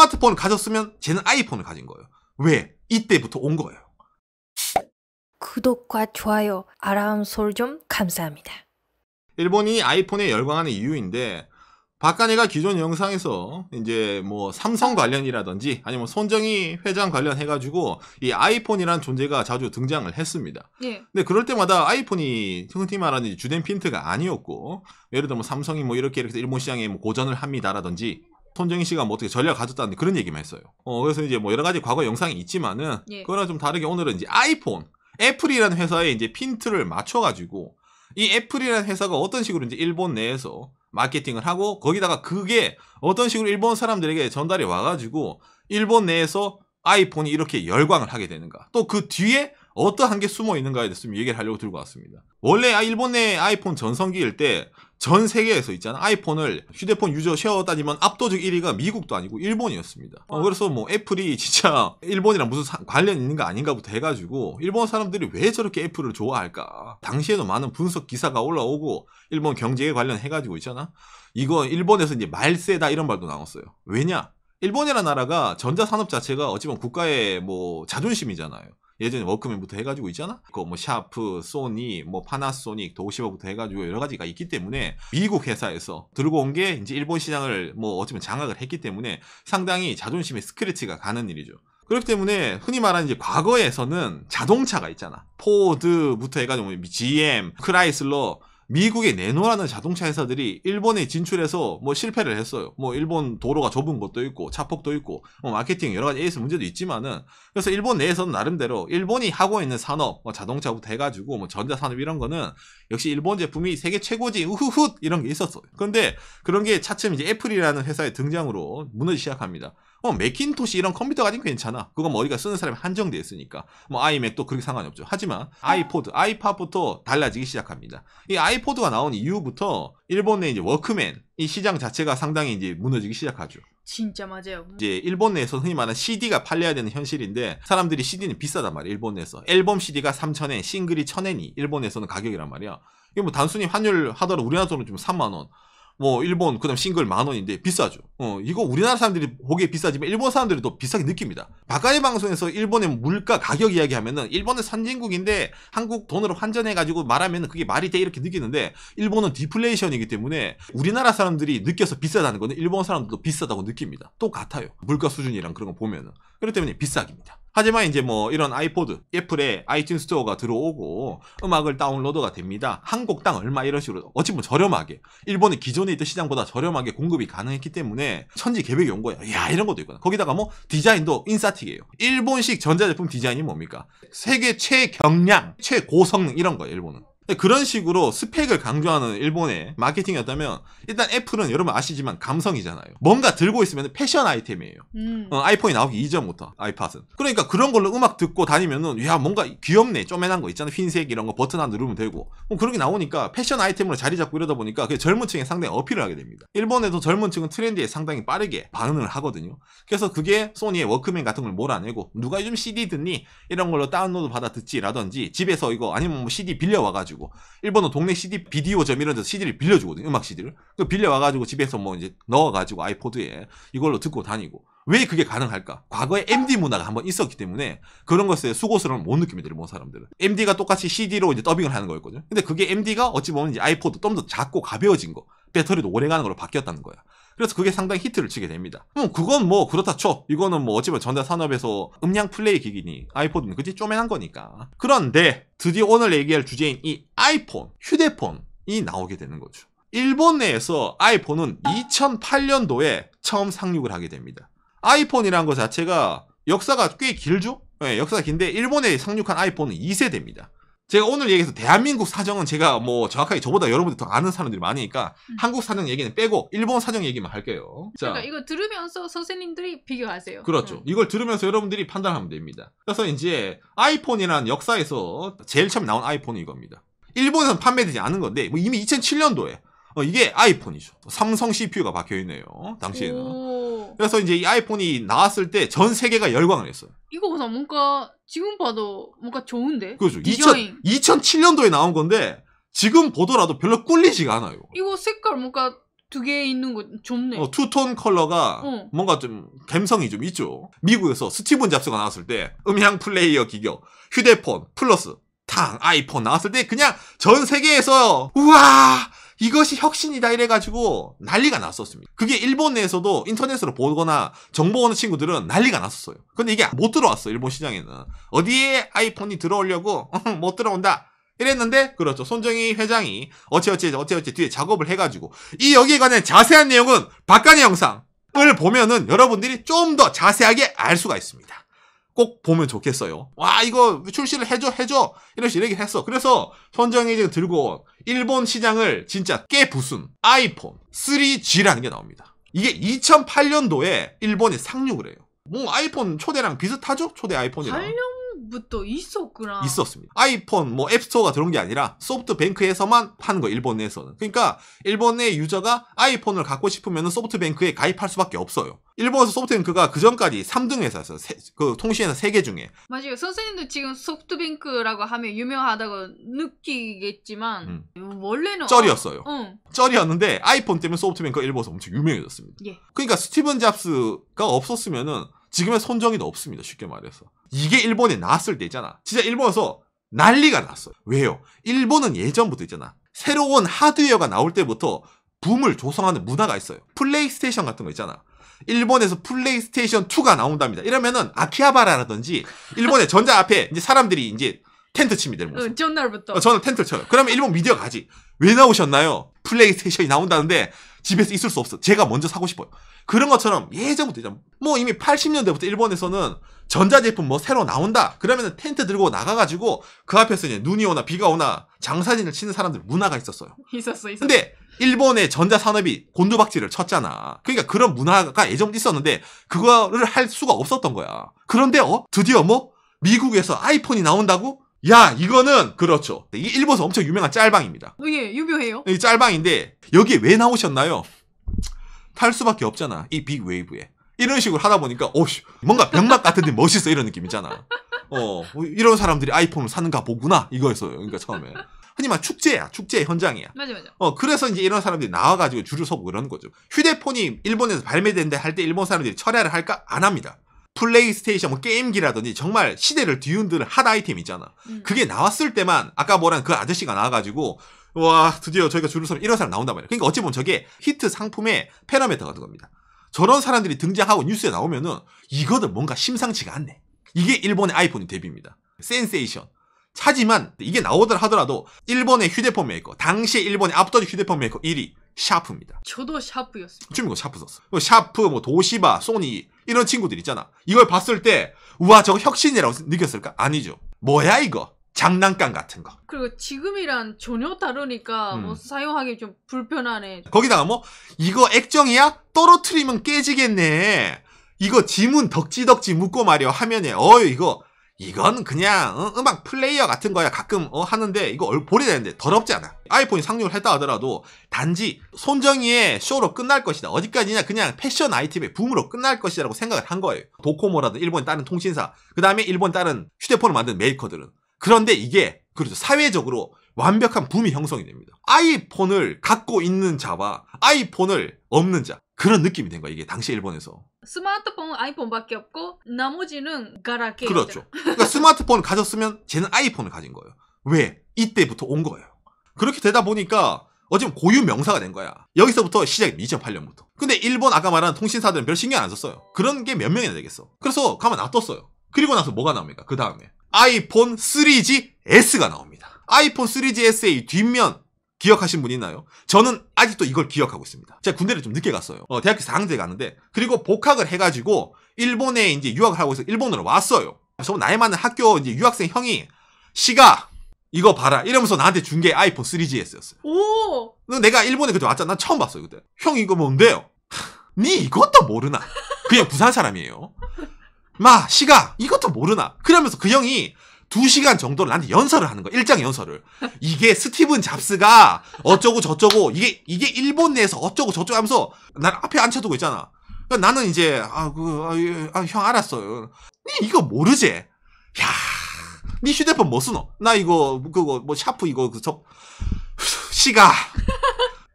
스마트폰을 가졌으면 쟤는 아이폰을 가진 거예요. 왜? 이때부터 온 거예요. 구독과 좋아요, 아람 솔좀 감사합니다. 일본이 아이폰에 열광하는 이유인데 박간혜가 기존 영상에서 이제 뭐 삼성 관련이라든지 아니면 손정희 회장 관련 해가지고 이 아이폰이란 존재가 자주 등장을 했습니다. 예. 근데 그럴 때마다 아이폰이 흔히 말하는 주된 핀트가 아니었고 예를 들면 뭐 삼성이 뭐 이렇게 이렇게 일본 시장에 뭐 고전을 합니다라든지 손정희 씨가 뭐 어떻게 전략 을 가졌다는 그런 얘기만 했어요. 어, 그래서 이제 뭐 여러 가지 과거 영상이 있지만은 예. 그거랑 좀 다르게 오늘은 이제 아이폰 애플이라는 회사에 이제 핀트를 맞춰가지고 이 애플이라는 회사가 어떤 식으로 이제 일본 내에서 마케팅을 하고 거기다가 그게 어떤 식으로 일본 사람들에게 전달이 와가지고 일본 내에서 아이폰이 이렇게 열광을 하게 되는가 또 그 뒤에 어떠한 게 숨어 있는가에 대해서 좀 얘기를 하려고 들고 왔습니다. 원래 아, 일본 내 아이폰 전성기일 때전 세계에서 있잖아 아이폰을 휴대폰 유저 쉐어 따지면 압도적 1위가 미국도 아니고 일본이었습니다 어, 어. 그래서 뭐 애플이 진짜 일본이랑 무슨 사, 관련 있는 거 아닌가부터 해가지고 일본 사람들이 왜 저렇게 애플을 좋아할까 당시에도 많은 분석 기사가 올라오고 일본 경제에 관련해가지고 있잖아 이거 일본에서 이제 말세다 이런 말도 나왔어요 왜냐 일본이라는 나라가 전자산업 자체가 어찌 보면 국가의 뭐 자존심이잖아요. 예전에 워크맨부터 해가지고 있잖아. 그뭐 샤프, 소니, 뭐 파나소닉, 도시바부터 해가지고 여러 가지가 있기 때문에 미국 회사에서 들고 온 게 이제 일본 시장을 뭐 어쩌면 장악을 했기 때문에 상당히 자존심에 스크래치가 가는 일이죠. 그렇기 때문에 흔히 말하는 이제 과거에서는 자동차가 있잖아. 포드부터 해가지고 GM, 뭐 크라이슬러 미국의 내노라는 자동차 회사들이 일본에 진출해서 뭐 실패를 했어요. 뭐 일본 도로가 좁은 것도 있고 차폭도 있고 뭐 마케팅 여러 가지 에이스 문제도 있지만은 그래서 일본 내에서는 나름대로 일본이 하고 있는 산업 뭐 자동차부터 해가지고 뭐 전자산업 이런 거는 역시 일본 제품이 세계 최고지 우후훗 이런 게 있었어요. 그런데 그런 게 차츰 이제 애플이라는 회사의 등장으로 무너지기 시작합니다. 어, 맥킨토시 이런 컴퓨터 가진 괜찮아. 그건 뭐 어디가 쓰는 사람이 한정되어 있으니까. 뭐 아이맥도 그렇게 상관이 없죠. 하지만 아이포드, 아이팟부터 달라지기 시작합니다. 이 아이포드가 나온 이후부터 일본내 이제 워크맨 이 시장 자체가 상당히 이제 무너지기 시작하죠. 진짜 맞아요. 이제 일본 내에서 흔히 말하는 CD가 팔려야 되는 현실인데 사람들이 CD는 비싸단 말이에요. 일본 내에서 앨범 CD가 3,000엔, 싱글이 1,000엔이 일본에서는 가격이란 말이야. 이게 뭐 단순히 환율 하더라도 우리나라 돈으로 좀 3만 원. 뭐 일본 그다음 싱글 만 원인데 비싸죠. 어 이거 우리나라 사람들이 보기에 비싸지만 일본 사람들이 더 비싸게 느낍니다. 바가리 방송에서 일본의 물가 가격 이야기하면은 일본은 선진국인데 한국 돈으로 환전해 가지고 말하면 그게 말이 돼 이렇게 느끼는데 일본은 디플레이션이기 때문에 우리나라 사람들이 느껴서 비싸다는 거는 일본 사람들도 비싸다고 느낍니다. 똑같아요. 물가 수준이랑 그런 거 보면은 그렇기 때문에 비싸깁니다. 하지만 이제 뭐 이런 아이포드, 애플의 아이튠 스토어가 들어오고 음악을 다운로드가 됩니다. 한 곡당 얼마 이런 식으로 어찌 보면 저렴하게 일본의 기존에 있던 시장보다 저렴하게 공급이 가능했기 때문에 천지 개벽이 온 거예요. 야 이런 것도 있거나 거기다가 뭐 디자인도 인싸틱이에요. 일본식 전자제품 디자인이 뭡니까? 세계 최경량, 최고성능 이런 거예요. 일본은. 그런 식으로 스펙을 강조하는 일본의 마케팅이었다면 일단 애플은 여러분 아시지만 감성이잖아요. 뭔가 들고 있으면 패션 아이템이에요. 음. 어, 아이폰이 나오기 이전부터 아이팟은. 그러니까 그런 걸로 음악 듣고 다니면은 야 뭔가 귀엽네 쪼매난 거 있잖아 흰색 이런 거 버튼 하나 누르면 되고 뭐 그런 게 나오니까 패션 아이템으로 자리 잡고 이러다 보니까 그 젊은 층에 상당히 어필을 하게 됩니다. 일본에도 젊은 층은 트렌드에 상당히 빠르게 반응을 하거든요. 그래서 그게 소니의 워크맨 같은 걸 몰아내고 누가 요즘 CD 듣니 이런 걸로 다운로드 받아 듣지라든지 집에서 이거 아니면 뭐 CD 빌려 와가지고 빌려고 일본은 동네 CD 비디오점 이런 데서 CD를 빌려주거든요. 음악 CD를. 그 빌려 와가지고 집에서 뭐 이제 넣어가지고 아이포드에 이걸로 듣고 다니고 왜 그게 가능할까? 과거에 MD 문화가 한번 있었기 때문에 그런 것에 수고스러움을 못 느낍니다. 요본 뭐 사람들은. MD가 똑같이 CD로 이제 더빙을 하는 거였거든요. 근데 그게 MD가 어찌 보면 이제 아이포드 좀 더 작고 가벼워진 거. 배터리도 오래 가는 걸로 바뀌었다는 거야. 그래서 그게 상당히 히트를 치게 됩니다. 음, 그건 뭐 그렇다 쳐. 이거는 뭐 어찌보면 전자산업에서 음량 플레이 기기니 아이폰은 그지 쪼매난 거니까. 그런데 드디어 오늘 얘기할 주제인 이 아이폰, 휴대폰이 나오게 되는 거죠. 일본 내에서 아이폰은 2008년도에 처음 상륙을 하게 됩니다. 아이폰이란 것 자체가 역사가 꽤 길죠? 네, 역사가 긴데 일본에 상륙한 아이폰은 2세대입니다. 제가 오늘 얘기해서 대한민국 사정은 제가 뭐 정확하게 저보다 여러분들 더 아는 사람들이 많으니까 음. 한국 사정 얘기는 빼고 일본 사정 얘기만 할게요. 그러니까 이거 들으면서 선생님들이 비교하세요. 그렇죠. 음. 이걸 들으면서 여러분들이 판단하면 됩니다. 그래서 이제 아이폰이란 역사에서 제일 처음 나온 아이폰이 이겁니다. 일본에서는 판매되지 않은 건데 뭐 이미 2007년도에 어, 이게 아이폰이죠. 삼성 CPU가 박혀 있네요. 당시에는. 오. 그래서 이제 이 아이폰이 나왔을 때 전 세계가 열광을 했어요. 이거보다 뭔가 지금 봐도 뭔가 좋은데? 그렇죠. 2000, 2007년도에 나온 건데 지금 보더라도 별로 꿀리지가 않아요. 이거 색깔 뭔가 두 개 있는 거 좋네. 어, 투톤 컬러가 어. 뭔가 좀 감성이 좀 있죠. 미국에서 스티븐 잡스가 나왔을 때 음향 플레이어 기교, 휴대폰 플러스 탕 아이폰 나왔을 때 그냥 전 세계에서 우와 이것이 혁신이다 이래가지고 난리가 났었습니다. 그게 일본 내에서도 인터넷으로 보거나 정보 오는 친구들은 난리가 났었어요. 근데 이게 못 들어왔어, 일본 시장에는. 어디에 아이폰이 들어오려고? 못 들어온다. 이랬는데, 그렇죠. 손정희 회장이 어찌어찌, 어찌어찌 뒤에 작업을 해가지고, 이 여기에 관한 자세한 내용은 박간의 영상을 보면은 여러분들이 좀 더 자세하게 알 수가 있습니다. 꼭 보면 좋겠어요. 와 이거 출시를 해줘 해줘 이런 식으로 얘기를 했어. 그래서 선정이지 들고 온 일본 시장을 진짜 깨부순 아이폰 3G라는 게 나옵니다. 이게 2008년도에 일본이 상륙을 해요. 뭐 아이폰 초대랑 비슷하죠? 초대 아이폰이랑. 때부 있었구나. 있었습니다. 아이폰 뭐 앱스토어가 들어온 게 아니라 소프트뱅크에서만 파는 거 일본 에서는 그러니까 일본 의 유저가 아이폰을 갖고 싶으면 소프트뱅크에 가입할 수밖에 없어요. 일본에서 소프트뱅크가 그 전까지 3등 회사였어요. 세, 그 통신회사 3개 중에. 맞아요. 선생님도 지금 소프트뱅크라고 하면 유명하다고 느끼겠지만 음. 원래는 쩔이었어요. 응. 어, 어. 쩔이었는데 아이폰 때문에 소프트뱅크가 일본에서 엄청 유명해졌습니다. 예. 그러니까 스티븐 잡스가 없었으면은 지금의 손정이도 없습니다. 쉽게 말해서. 이게 일본에 나왔을 때잖아. 진짜 일본에서 난리가 났어. 왜요? 일본은 예전부터 있잖아. 새로운 하드웨어가 나올 때부터 붐을 조성하는 문화가 있어요. 플레이스테이션 같은 거 있잖아. 일본에서 플레이스테이션 2가 나온답니다. 이러면은 아키하바라라든지 일본의 전자 앞에 이제 사람들이 이제 텐트 칩니다. 일 응, 전날부터. 어, 저는 텐트를 쳐요. 그러면 일본 미디어 가지. 왜 나오셨나요? 플레이스테이션이 나온다는데 집에서 있을 수 없어. 제가 먼저 사고 싶어요. 그런 것처럼 예전부터 있잖뭐 이미 80년대부터 일본에서는 전자제품 뭐 새로 나온다. 그러면 텐트 들고 나가가지고 그 앞에서 이제 눈이 오나 비가 오나 장사진을 치는 사람들 문화가 있었어요. 있었어, 있었어. 근데 일본의 전자산업이 곤두박질을 쳤잖아. 그러니까 그런 문화가 예전부터 있었는데 그거를 할 수가 없었던 거야. 그런데 어? 드디어 뭐? 미국에서 아이폰이 나온다고? 야 이거는 그렇죠. 네, 이 일본에서 엄청 유명한 짤방입니다. 이게 어, 예, 유명해요. 이 짤방인데 여기 에왜 나오셨나요? 탈 수밖에 없잖아. 이 빅 웨이브에. 이런 식으로 하다 보니까 오 뭔가 병맛 같은데 멋있어 이런 느낌 있잖아. 어 뭐 이런 사람들이 아이폰을 사는가 보구나 이거였어요. 그러니까 처음에. 하지만 축제야 축제 현장이야. 맞아 맞아. 어 그래서 이제 이런 사람들이 나와가지고 줄을 서고 그러는 거죠. 휴대폰이 일본에서 발매된데 할 때 일본 사람들이 철회를 할까 안 합니다. 플레이스테이션 뭐 게임기라든지 정말 시대를 뒤흔드는 핫 아이템 있잖아. 음. 그게 나왔을 때만 아까 뭐랑 그 아저씨가 나와가지고 와 드디어 저희가 줄을 서면 이런 사람 나온단 말이야. 그러니까 어찌 보면 저게 히트 상품의 패러메터가 된 겁니다. 저런 사람들이 등장하고 뉴스에 나오면은 이거는 뭔가 심상치가 않네. 이게 일본의 아이폰이 데뷔입니다. 센세이션. 하지만 이게 나오더라 도 일본의 휴대폰 메이커, 당시에 일본의 압도적 휴대폰 메이커 1위, 샤프입니다. 저도 샤프였습니다. 중국은 샤프 썼어. 뭐 샤프, 뭐 도시바, 소니 이런 친구들 있잖아. 이걸 봤을 때 우와 저거 혁신이라고 느꼈을까? 아니죠. 뭐야 이거? 장난감 같은 거. 그리고 지금이랑 전혀 다르니까 음. 뭐 사용하기 좀 불편하네. 거기다가 뭐 이거 액정이야? 떨어뜨리면 깨지겠네. 이거 지문 덕지덕지 묶고 말이야 하면에 어이 이거 이건 그냥 어? 음악 플레이어 같은 거야 가끔 어? 하는데 이거 얼, 볼이 되는데 더럽지 않아 아이폰이 상륙을 했다 하더라도 단지 손정이의 쇼로 끝날 것이다 어디까지냐 그냥 패션 아이템의 붐으로 끝날 것이라고 생각을 한 거예요 도코모라든 일본 다른 통신사 그 다음에 일본 다른 휴대폰을 만든 메이커들은 그런데 이게 그렇죠 사회적으로 완벽한 붐이 형성이 됩니다. 아이폰을 갖고 있는 자와 아이폰을 없는 자 그런 느낌이 된 거야 이게 당시 일본에서 스마트폰은 아이폰밖에 없고 나머지는 가라케 그렇죠 그러니까 스마트폰을 가졌으면 쟤는 아이폰을 가진 거예요 왜? 이때부터 온 거예요 그렇게 되다 보니까 어쨌든 고유 명사가 된 거야 여기서부터 시작입니다 2008년부터 근데 일본 아까 말한 통신사들은 별 신경 안 썼어요 그런 게 몇 명이나 되겠어 그래서 가만 놔뒀어요 그리고 나서 뭐가 나옵니까 그 다음에 아이폰 3GS가 나옵니다. 아이폰 3GS의 뒷면 기억하신 분 있나요? 저는 아직도 이걸 기억하고 있습니다. 제가 군대를 좀 늦게 갔어요. 어, 대학교 4학년 때갔는데 그리고 복학을 해가지고 일본에 이제 유학을 하고 있어 일본으로 왔어요. 저 나이 많은 학교 이제 유학생 형이 시가 이거 봐라 이러면서 나한테 준 게 아이폰 3GS였어요. 오. 내가 일본에 그때 왔잖아. 난 처음 봤어요 그때. 형 이거 뭔데요? 니 이것도 모르나? 그냥 부산 사람이에요. 마 시가 이것도 모르나 그러면서 그 형이 2시간 정도를 나한테 연설을 하는 거야. 일장 연설을. 이게 스티븐 잡스가 어쩌고 저쩌고 이게 이게 일본 내에서 어쩌고 저쩌고 하면서 난 앞에 앉혀두고 있잖아. 그러니까 나는 이제 아 그형 아, 예, 아 알았어요. 니 이거 모르지? 야, 니 휴대폰 뭐 쓰노? 나 이거 그거 뭐 샤프 이거 그저 시가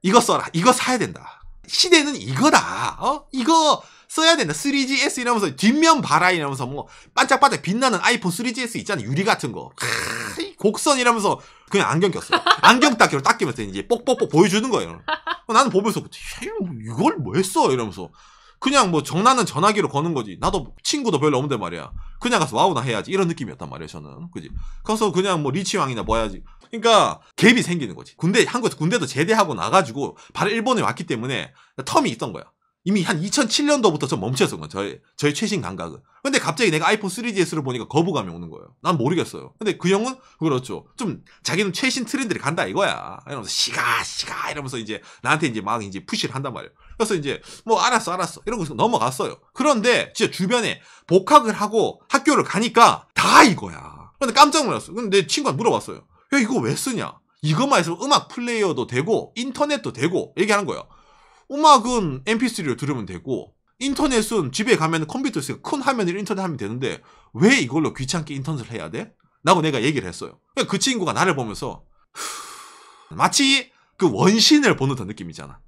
이거 써라. 이거 사야 된다. 시대는 이거다. 어? 이거 써야 된다. 3GS 이러면서 뒷면 봐라 이러면서 뭐 반짝반짝 빛나는 아이폰 3GS 있잖아. 유리 같은 거. 크으, 곡선 이러면서 그냥 안경 꼈어요. 안경 딱기로 닦이면서 이제 뽁뽁뽁 보여주는 거예요. 어, 나는 보면서 이걸 뭐 했어 이러면서 그냥 뭐 정나는 전화기로 거는 거지. 나도 친구도 별로 없는데 말이야. 그냥 가서 와우나 해야지. 이런 느낌이었단 말이야, 저는. 그지? 가서 그냥 뭐 리치왕이나 뭐 해야지. 그러니까 갭이 생기는 거지. 군대, 한국에서 군대도 제대하고 나가지고 바로 일본에 왔기 때문에 텀이 있던 거야. 이미 한 2007년도부터 좀 멈췄던 거예요. 저의, 저의 최신 감각은. 근데 갑자기 내가 아이폰 3GS를 보니까 거부감이 오는 거예요. 난 모르겠어요. 근데 그 형은 그렇죠. 좀 자기는 최신 트렌드를 간다 이거야. 이러면서 시가 시가 이러면서 이제 나한테 이제 막 이제 푸시를 한단 말이에요. 그래서 이제 뭐 알았어 알았어 이러고 넘어갔어요. 그런데 진짜 주변에 복학을 하고 학교를 가니까 다 이거야. 근데 깜짝 놀랐어. 근데 내 친구한테 물어봤어요. 야 이거 왜 쓰냐? 이것만 있으면 음악 플레이어도 되고 인터넷도 되고 얘기하는 거예요. 음악은 mp3로 들으면 되고 인터넷은 집에 가면 컴퓨터 있으니까 큰 화면으로 인터넷 하면 되는데 왜 이걸로 귀찮게 인터넷을 해야 돼? 라고 내가 얘기를 했어요. 그러니까 그 친구가 나를 보면서 마치 그 원신을 보는 듯한 느낌이잖아.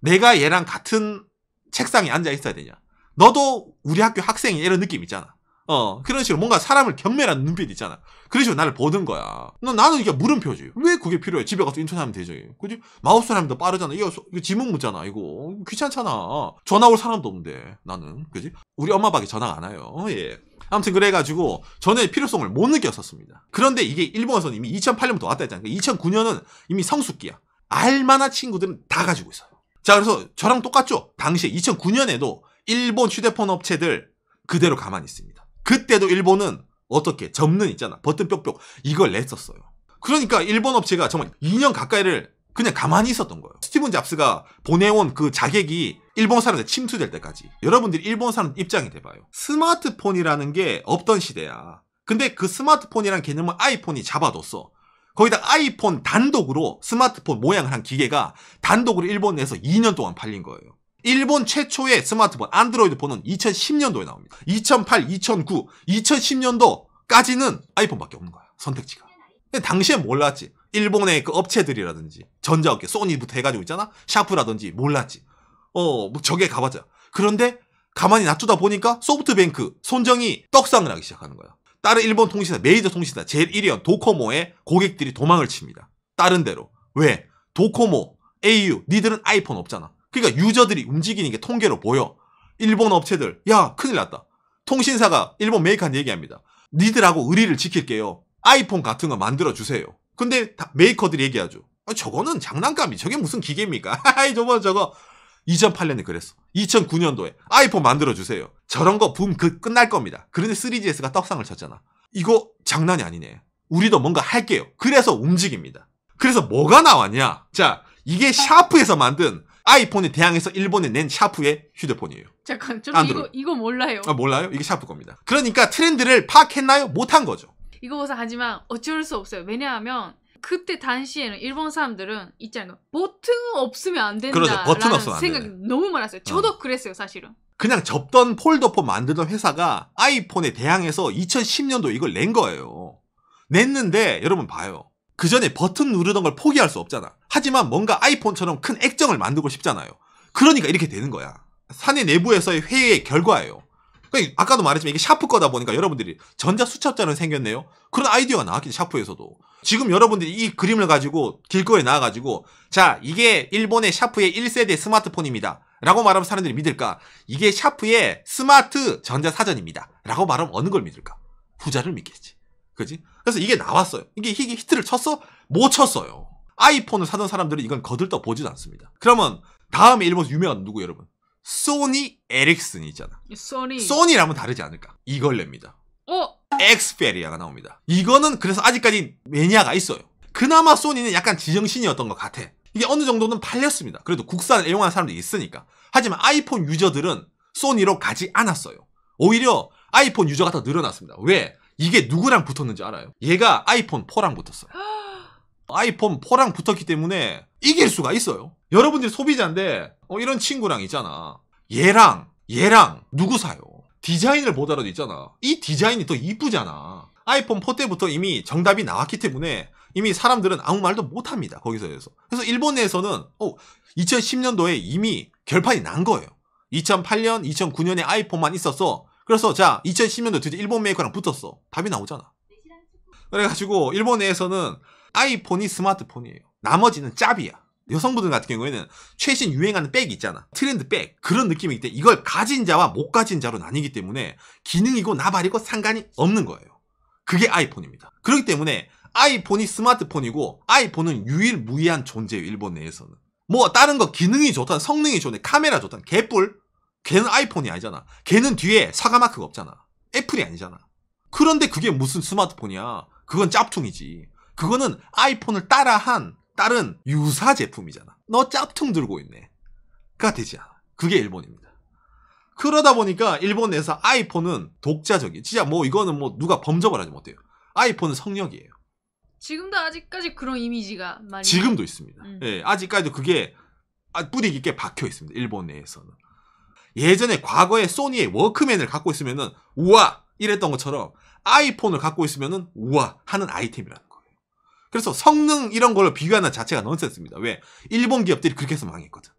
내가 얘랑 같은 책상에 앉아 있어야 되냐. 너도 우리 학교 학생이 이런 느낌 있잖아. 어, 그런 식으로 뭔가 사람을 경멸하는 눈빛 있잖아. 그런 식으로 나를 보는 거야. 너, 나는 이게 물음표지. 왜 그게 필요해? 집에 가서 인터넷하면 되죠 그지? 마우스로 하면 더 빠르잖아. 이거, 이거 지문 묻잖아, 이거. 귀찮잖아. 전화 올 사람도 없는데, 나는. 그지? 우리 엄마 밖에 전화가 안 와요. 어, 예. 아무튼 그래가지고 전에 필요성을 못 느꼈었습니다. 그런데 이게 일본에서는 이미 2008년부터 왔다 했잖아요. 2009년은 그러니까 이미 성숙기야. 알만한 친구들은 다 가지고 있어요. 자, 그래서 저랑 똑같죠? 당시에 2009년에도 일본 휴대폰 업체들 그대로 가만히 있습니다. 그때도 일본은 어떻게 접는 있잖아 버튼 뾱뾱 이걸 냈었어요. 그러니까 일본 업체가 정말 2년 가까이를 그냥 가만히 있었던 거예요. 스티븐 잡스가 보내온 그 자객이 일본 사람한 침투될 때까지 여러분들이 일본 사람 입장이 돼봐요. 스마트폰이라는 게 없던 시대야. 근데 그 스마트폰이란 개념을 아이폰이 잡아뒀어. 거기다 아이폰 단독으로 스마트폰 모양을 한 기계가 단독으로 일본 에서 2년 동안 팔린 거예요. 일본 최초의 스마트폰 안드로이드 폰은 2010년도에 나옵니다. 2008, 2009, 2010년도까지는 아이폰밖에 없는 거야. 선택지가. 근데 당시엔 몰랐지. 일본의 그 업체들이라든지 전자업계 소니부터 해가지고 있잖아. 샤프라든지 몰랐지. 어, 뭐 저게 가봤자. 그런데 가만히 놔두다 보니까 소프트뱅크 손정이 떡상을 하기 시작하는 거야. 다른 일본 통신사 메이저 통신사 제1위원 일 도코모의 고객들이 도망을 칩니다. 다른 데로. 왜? 도코모, au, 니들은 아이폰 없잖아. 그러니까 유저들이 움직이는 게 통계로 보여. 일본 업체들, 야, 큰일 났다. 통신사가 일본 메이커한테 얘기합니다. 니들하고 의리를 지킬게요. 아이폰 같은 거 만들어주세요. 근데 다 메이커들이 얘기하죠. 아, 저거는 장난감이, 저게 무슨 기계입니까? 하이, 저거, 저거. 2008년에 그랬어. 2009년도에 아이폰 만들어주세요. 저런 거 붐 그, 끝날 겁니다. 그런데 3GS가 떡상을 쳤잖아. 이거 장난이 아니네. 우리도 뭔가 할게요. 그래서 움직입니다. 그래서 뭐가 나왔냐? 자, 이게 샤프에서 만든 아이폰에 대항해서 일본에 낸 샤프의 휴대폰이에요. 잠깐 좀 안드로이드. 이거 이거 몰라요. 아 몰라요? 이게 샤프 겁니다. 그러니까 트렌드를 파악했나요? 못한 거죠. 이거보서 하지만 어쩔 수 없어요. 왜냐하면 그때 당시에는 일본 사람들은 있잖아요. 버튼 은 없으면 안 된다라는 그렇죠. 없으면 생각이 너무 많았어요. 저도 어. 그랬어요, 사실은. 그냥 접던 폴더폰 만드던 회사가 아이폰에 대항해서 2010년도 이걸 낸 거예요. 냈는데 여러분 봐요. 그 전에 버튼 누르던 걸 포기할 수 없잖아. 하지만 뭔가 아이폰처럼 큰 액정을 만들고 싶잖아요. 그러니까 이렇게 되는 거야. 사내 내부에서의 회의의 결과예요. 그러니까 아까도 말했지만 이게 샤프 거다 보니까 여러분들이 전자 수첩자는 생겼네요. 그런 아이디어가 나왔겠죠 샤프에서도. 지금 여러분들이 이 그림을 가지고 길거리에 나와가지고 자 이게 일본의 샤프의 1세대 스마트폰입니다. 라고 말하면 사람들이 믿을까? 이게 샤프의 스마트 전자사전입니다. 라고 말하면 어느 걸 믿을까? 후자를 믿겠지. 그지? 그래서 이게 나왔어요. 이게 이 히트를 쳤어? 못 쳤어요. 아이폰을 사던 사람들은 이건 거들떠 보지도 않습니다. 그러면 다음에 일본에 유명한 누구 여러분? 소니 에릭슨이 있잖아. 소니. 소니라면 다르지 않을까? 이걸 냅니다. 어? 엑스페리아가 나옵니다. 이거는 그래서 아직까지 매니아가 있어요. 그나마 소니는 약간 지정신이었던 것 같아. 이게 어느 정도는 팔렸습니다. 그래도 국산을 애용하는 사람도 있으니까. 하지만 아이폰 유저들은 소니로 가지 않았어요. 오히려 아이폰 유저가 더 늘어났습니다. 왜? 이게 누구랑 붙었는지 알아요? 얘가 아이폰 4랑 붙었어요. 아이폰 4랑 붙었기 때문에 이길 수가 있어요. 여러분들이 소비자인데 어, 이런 친구랑 있잖아. 얘랑 얘랑 누구 사요? 디자인을 보더라도 있잖아. 이 디자인이 더 이쁘잖아. 아이폰 4 때부터 이미 정답이 나왔기 때문에 이미 사람들은 아무 말도 못합니다. 거기서 해서 그래서 일본 내에서는 어, 2010년도에 이미 결판이 난 거예요. 2008년, 2009년에 아이폰만 있어서 그래서 자 2010년도 드디어 일본 메이커랑 붙었어. 답이 나오잖아. 그래가지고 일본 내에서는 아이폰이 스마트폰이에요. 나머지는 짭이야. 여성분들 같은 경우에는 최신 유행하는 백 있잖아. 트렌드 백. 그런 느낌이기 때문에 이걸 가진 자와 못 가진 자로 나뉘기 때문에 기능이고 나발이고 상관이 없는 거예요. 그게 아이폰입니다. 그렇기 때문에 아이폰이 스마트폰이고 아이폰은 유일무이한 존재예요. 일본 내에서는. 뭐 다른 거 기능이 좋든 성능이 좋든 카메라 좋든 개뿔 걔는 아이폰이 아니잖아. 걔는 뒤에 사과 마크가 없잖아. 애플이 아니잖아. 그런데 그게 무슨 스마트폰이야. 그건 짭퉁이지. 그거는 아이폰을 따라한 다른 유사 제품이잖아. 너 짭퉁 들고 있네. 가 되지 않아. 그게 일본입니다. 그러다 보니까 일본 에서 아이폰은 독자적이. 진짜 뭐 이거는 뭐 누가 범접을 하지 못해요. 아이폰은 성력이에요 지금도 아직까지 그런 이미지가 많이 지금도 있습니다. 음. 예, 아직까지도 그게 아, 뿌리 깊게 박혀 있습니다. 일본 내에서는. 예전에 과거에 소니의 워크맨을 갖고 있으면은 우와 이랬던 것처럼 아이폰을 갖고 있으면은 우와 하는 아이템이라는 거예요. 그래서 성능 이런 걸로 비교하는 자체가 넌센스입니다. 왜? 일본 기업들이 그렇게 해서 망했거든.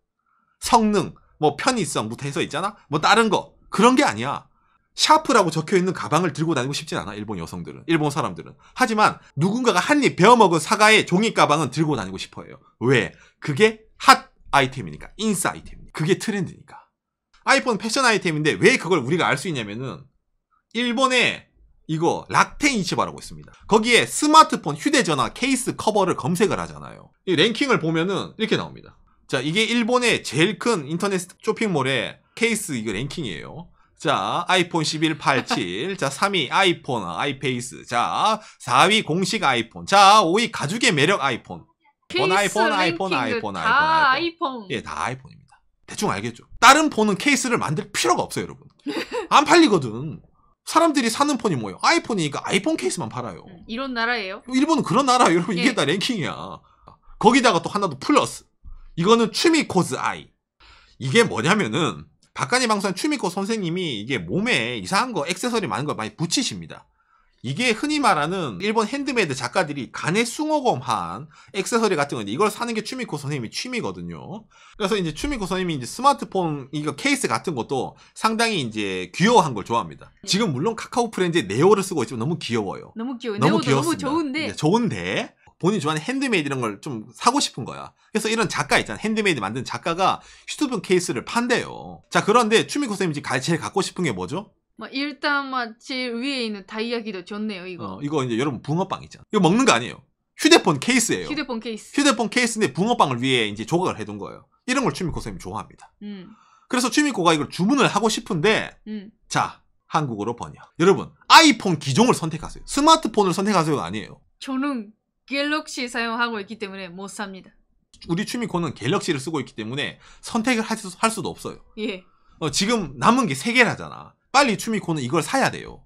성능, 뭐 편의성부터 해서 있잖아. 뭐 다른 거 그런 게 아니야. 샤프라고 적혀 있는 가방을 들고 다니고 싶진 않아 일본 여성들은 일본 사람들은 하지만 누군가가 한입 베어먹은 사과의 종이 가방은 들고 다니고 싶어해요 왜 그게 핫 아이템이니까 인싸 아이템 이니까 그게 트렌드니까 아이폰 패션 아이템인데 왜 그걸 우리가 알 수 있냐면은 일본에 이거 락텐 이치바라고 있습니다. 거기에 스마트폰, 휴대전화, 케이스 커버를 검색을 하잖아요. 이 랭킹을 보면은 이렇게 나옵니다. 자, 이게 일본의 제일 큰 인터넷 쇼핑몰의 케이스 이거 랭킹이에요. 자, 아이폰 11, 87. 자, 3위 아이폰, 아이페이스. 자, 4위 공식 아이폰. 자, 5위 가죽의 매력 아이폰. 본 아이폰, 아이폰, 아이폰, 아이폰, 아이폰. 다 아이폰. 아이폰. 예, 다 아이폰입니다. 대충 알겠죠. 다른 폰은 케이스를 만들 필요가 없어요, 여러분. 안 팔리거든. 사람들이 사는 폰이 뭐예요? 아이폰이니까 아이폰 케이스만 팔아요. 네, 이런 나라예요? 일본은 그런 나라예 여러분. 이게 예. 다 랭킹이야. 거기다가 또 하나 더 플러스. 이거는 취미 코즈 아이. 이게 뭐냐면은 박간희 방송 취미코 선생님이 이게 몸에 이상한 거 액세서리 많은 걸 많이 붙이십니다. 이게 흔히 말하는 일본 핸드메이드 작가들이 간에 숭어검한 액세서리 같은 건데 이걸 사는 게 추미코 선생님이 취미거든요. 그래서 이제 추미코 선생님이 이제 스마트폰 이거 케이스 같은 것도 상당히 이제 귀여워한 걸 좋아합니다. 지금 물론 카카오 프렌즈에 네오를 쓰고 있지만 너무 귀여워요. 너무 귀여워. 너무 귀여워. 좋은데. 네, 좋은데. 본인 좋아하는 핸드메이드 이런 걸 좀 사고 싶은 거야. 그래서 이런 작가 있잖아. 핸드메이드 만든 작가가 휴대폰 케이스를 판대요. 자, 그런데 추미코 선생님이 제일 갖고 싶은 게 뭐죠? 막 일단 막 제일 위에 있는 다이아기도 좋네요 이거. 어, 이거 이제 여러분 붕어빵 있잖아. 이거 먹는 거 아니에요. 휴대폰 케이스예요. 휴대폰 케이스. 휴대폰 케이스인데 붕어빵을 위에 이제 조각을 해둔 거예요. 이런 걸 추미코 선생님이 좋아합니다. 음. 그래서 추미코가 이걸 주문을 하고 싶은데 음. 자 한국어로 번역. 여러분 아이폰 기종을 선택하세요. 스마트폰을 선택하세요가 아니에요. 저는 갤럭시 사용하고 있기 때문에 못 삽니다. 우리 추미코는 갤럭시를 쓰고 있기 때문에 선택을 할, 수, 할 수도 없어요. 예. 어, 지금 남은 게3 개라잖아. 빨리 추미코는 이걸 사야 돼요.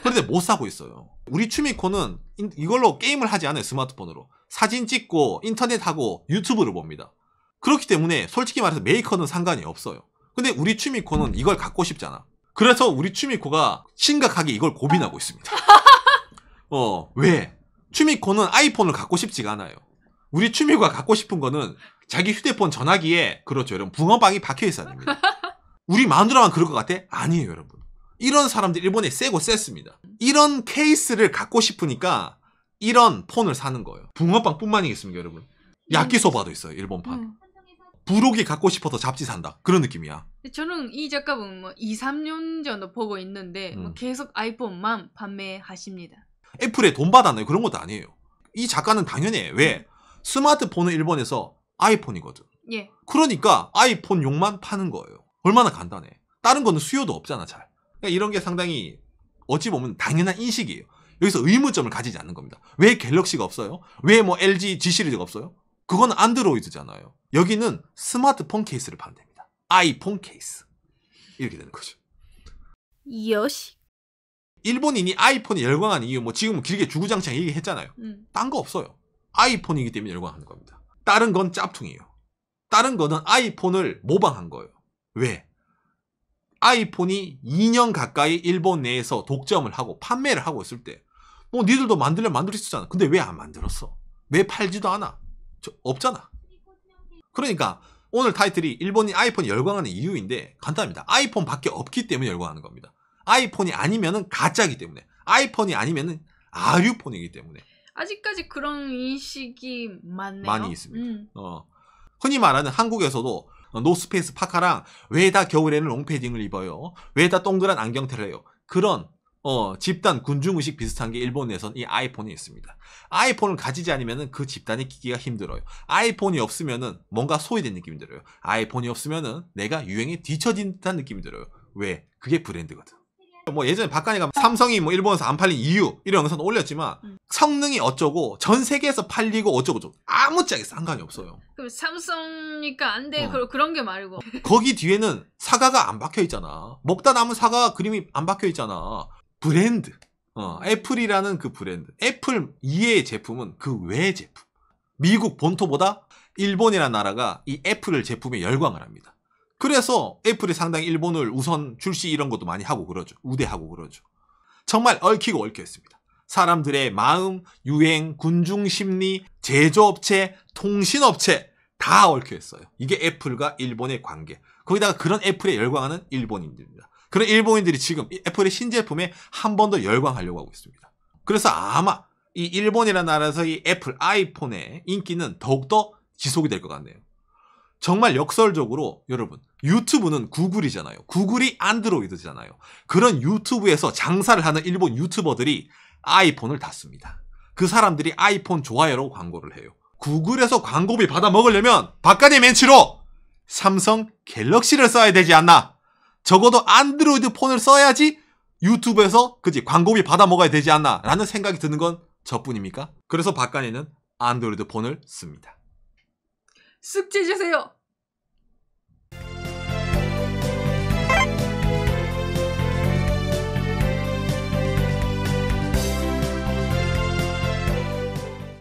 그런데 못 사고 있어요. 우리 추미코는 이걸로 게임을 하지 않아요. 스마트폰으로. 사진 찍고 인터넷하고 유튜브를 봅니다. 그렇기 때문에 솔직히 말해서 메이커는 상관이 없어요. 근데 우리 추미코는 이걸 갖고 싶잖아. 그래서 우리 추미코가 심각하게 이걸 고민하고 있습니다. 어, 왜? 추미코는 아이폰을 갖고 싶지가 않아요. 우리 추미코가 갖고 싶은 거는 자기 휴대폰 전화기에, 그렇죠, 여러분. 붕어빵이 박혀 있어야 됩니다. 우리 마누라만 그럴 것 같아? 아니에요, 여러분. 이런 사람들 일본에 세고 셌습니다. 이런 케이스를 갖고 싶으니까 이런 폰을 사는 거예요. 붕어빵뿐만이겠습니까, 여러분? 음. 야끼소바도 있어요, 일본판. 음. 부록이 갖고 싶어서 잡지 산다. 그런 느낌이야. 저는 이 작가분 뭐 2, 3년 전도 보고 있는데 뭐 음. 뭐 계속 아이폰만 판매하십니다. 애플에 돈 받았나요? 그런 것도 아니에요. 이 작가는 당연히 왜 음. 스마트폰은 일본에서 아이폰이거든. 예. 그러니까 아이폰용만 파는 거예요. 얼마나 간단해. 다른 거는 수요도 없잖아, 잘. 그러니까 이런 게 상당히 어찌 보면 당연한 인식이에요. 여기서 의문점을 가지지 않는 겁니다. 왜 갤럭시가 없어요? 왜 뭐 LG G 시리즈가 없어요? 그건 안드로이드잖아요. 여기는 스마트폰 케이스를 파는데입니다 아이폰 케이스. 이렇게 되는 거죠. 여시. 일본인이 아이폰이 열광하는 이유, 뭐 지금 길게 주구장창 얘기했잖아요. 음. 딴거 없어요. 아이폰이기 때문에 열광하는 겁니다. 다른 건 짭퉁이에요. 다른 거는 아이폰을 모방한 거예요. 왜? 아이폰이 2년 가까이 일본 내에서 독점을 하고 판매를 하고 있을 때, 뭐 니들도 만들려 만들 수 있잖아. 근데 왜 안 만들었어? 왜 팔지도 않아? 없잖아. 그러니까 오늘 타이틀이 일본이 아이폰 열광하는 이유인데 간단합니다. 아이폰밖에 없기 때문에 열광하는 겁니다. 아이폰이 아니면은 가짜기 때문에, 아이폰이 아니면은 아류폰이기 때문에. 아직까지 그런 인식이 많네요. 많이 있습니다. 음. 어, 흔히 말하는 한국에서도 어, 노스페이스 파카랑 왜 다 겨울에는 롱패딩을 입어요? 왜 다 동그란 안경테를 해요? 그런 어, 집단 군중의식 비슷한 게 일본에선 이 아이폰이 있습니다. 아이폰을 가지지 않으면 그 집단이 끼기가 힘들어요. 아이폰이 없으면 뭔가 소외된 느낌이 들어요. 아이폰이 없으면 내가 유행에 뒤처진 듯한 느낌이 들어요. 왜? 그게 브랜드거든. 뭐 예전에 박간니가 삼성이 뭐 일본에서 안 팔린 이유 이런 영상 올렸지만 음. 성능이 어쩌고 전 세계에서 팔리고 어쩌고 저쩌고 아무짝에 상관이 없어요. 그럼 삼성이니까 안돼 어. 그런, 게 말고 거기 뒤에는 사과가 안 박혀 있잖아. 먹다 남은 사과 그림이 안 박혀 있잖아. 브랜드 어, 음. 애플이라는 그 브랜드 애플 이외의 제품은 그 외의 제품 미국 본토보다 일본이라는 나라가 이 애플 을 제품에 열광을 합니다. 그래서 애플이 상당히 일본을 우선 출시 이런 것도 많이 하고 그러죠. 우대하고 그러죠. 정말 얽히고 얽혀 있습니다. 사람들의 마음, 유행, 군중 심리, 제조업체, 통신업체 다 얽혀 있어요. 이게 애플과 일본의 관계. 거기다가 그런 애플에 열광하는 일본인들입니다. 그런 일본인들이 지금 애플의 신제품에 한 번 더 열광하려고 하고 있습니다. 그래서 아마 이 일본이라는 나라에서 이 애플 아이폰의 인기는 더욱더 지속이 될 것 같네요. 정말 역설적으로 여러분 유튜브는 구글이잖아요. 구글이 안드로이드잖아요. 그런 유튜브에서 장사를 하는 일본 유튜버들이 아이폰을 닫습니다. 그 사람들이 아이폰 좋아요로 광고를 해요. 구글에서 광고비 받아 먹으려면 바깥의 맨치로 삼성 갤럭시를 써야 되지 않나? 적어도 안드로이드 폰을 써야지 유튜브에서 그지 광고비 받아 먹어야 되지 않나? 라는 생각이 드는 건 저뿐입니까? 그래서 바깥에는 안드로이드 폰을 씁니다. 숙제 주세요.